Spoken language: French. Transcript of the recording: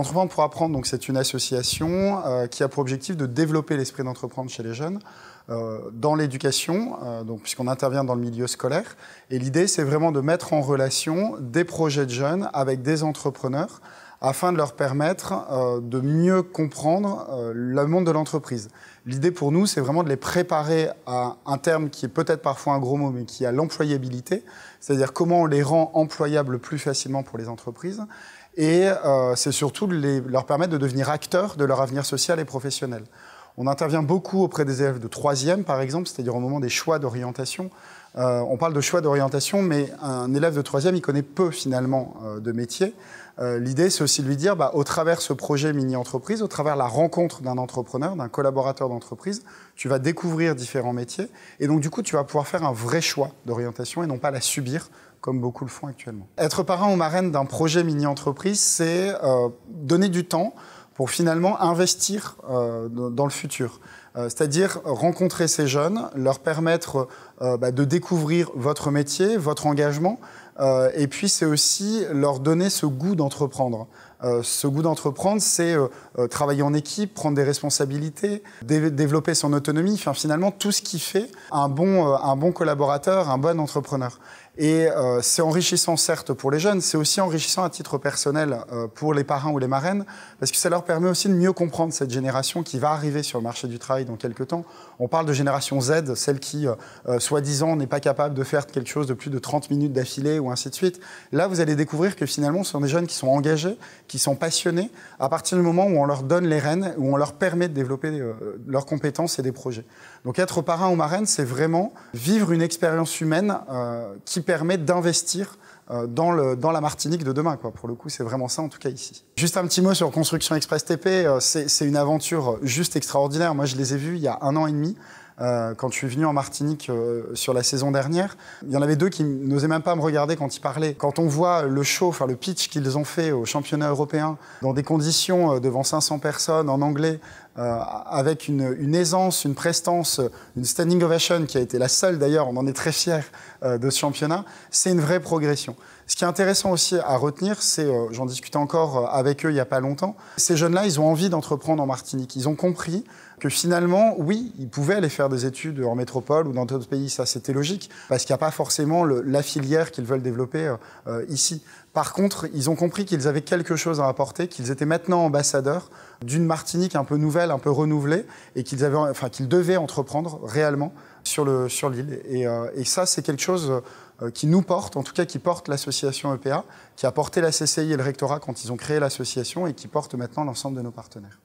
Entreprendre pour apprendre, donc c'est une association euh, qui a pour objectif de développer l'esprit d'entreprendre chez les jeunes euh, dans l'éducation, euh, donc puisqu'on intervient dans le milieu scolaire. Et l'idée, c'est vraiment de mettre en relation des projets de jeunes avec des entrepreneurs afin de leur permettre euh, de mieux comprendre euh, le monde de l'entreprise. L'idée pour nous, c'est vraiment de les préparer à un terme qui est peut-être parfois un gros mot, mais qui a l'employabilité, c'est-à-dire comment on les rend employables plus facilement pour les entreprises. Et euh, c'est surtout de leur permettre de devenir acteurs de leur avenir social et professionnel. On intervient beaucoup auprès des élèves de troisième, par exemple, c'est-à-dire au moment des choix d'orientation. Euh, on parle de choix d'orientation, mais un élève de troisième, il connaît peu finalement euh, de métier. Euh, l'idée, c'est aussi de lui dire, bah, au travers ce projet mini-entreprise, au travers la rencontre d'un entrepreneur, d'un collaborateur d'entreprise, tu vas découvrir différents métiers. Et donc, du coup, tu vas pouvoir faire un vrai choix d'orientation et non pas la subir comme beaucoup le font actuellement. Être parrain ou marraine d'un projet mini-entreprise, c'est donner du temps pour finalement investir euh, dans le futur. Euh, c'est-à-dire rencontrer ces jeunes, leur permettre euh, bah, de découvrir votre métier, votre engagement, et puis c'est aussi leur donner ce goût d'entreprendre. ce goût d'entreprendre, c'est travailler en équipe, prendre des responsabilités, développer son autonomie, enfin, finalement tout ce qui fait un bon, un bon collaborateur, un bon entrepreneur. Et euh, c'est enrichissant certes pour les jeunes, c'est aussi enrichissant à titre personnel euh, pour les parrains ou les marraines, parce que ça leur permet aussi de mieux comprendre cette génération qui va arriver sur le marché du travail dans quelques temps. On parle de génération Z, celle qui, euh, euh soi-disant, n'est pas capable de faire quelque chose de plus de 30 minutes d'affilée ou ainsi de suite. Là, vous allez découvrir que finalement, ce sont des jeunes qui sont engagés, qui sont passionnés, à partir du moment où on leur donne les rênes, où on leur permet de développer leurs compétences et des projets. Donc être parrain ou marraine, c'est vraiment vivre une expérience humaine qui permet d'investir euh, dans, le, dans, la Martinique de demain. Quoi. Pour le coup, c'est vraiment ça, en tout cas ici. Juste un petit mot sur Construction Express TP. Euh, c'est une aventure juste extraordinaire. Moi, je les ai vus il y a un an et demi. Euh, quand je suis venu en Martinique sur la saison dernière, il y en avait deux qui n'osaient même pas me regarder quand ils parlaient. Quand on voit le show, le pitch qu'ils ont fait au championnat européen, dans des conditions devant 500 personnes en anglais, euh, avec une, aisance, une prestance, une standing ovation qui a été la seule d'ailleurs, on en est très fiers euh, de ce championnat, c'est une vraie progression. Ce qui est intéressant aussi à retenir, c'est, euh, j'en discutais encore avec eux il n'y a pas longtemps, ces jeunes-là, ils ont envie d'entreprendre en Martinique. Ils ont compris que finalement, oui, ils pouvaient aller faire des études en métropole ou dans d'autres pays, ça c'était logique, parce qu'il n'y a pas forcément la filière qu'ils veulent développer ici. Par contre, ils ont compris qu'ils avaient quelque chose à apporter, qu'ils étaient maintenant ambassadeurs d'une Martinique un peu nouvelle un peu renouvelé et qu'ils enfin devaient entreprendre réellement sur le sur l'île. Et, euh, et, ça, c'est quelque chose euh, qui nous porte, en tout cas qui porte l'association EPA, qui a porté la CCI et le rectorat quand ils ont créé l'association, et qui porte maintenant l'ensemble de nos partenaires.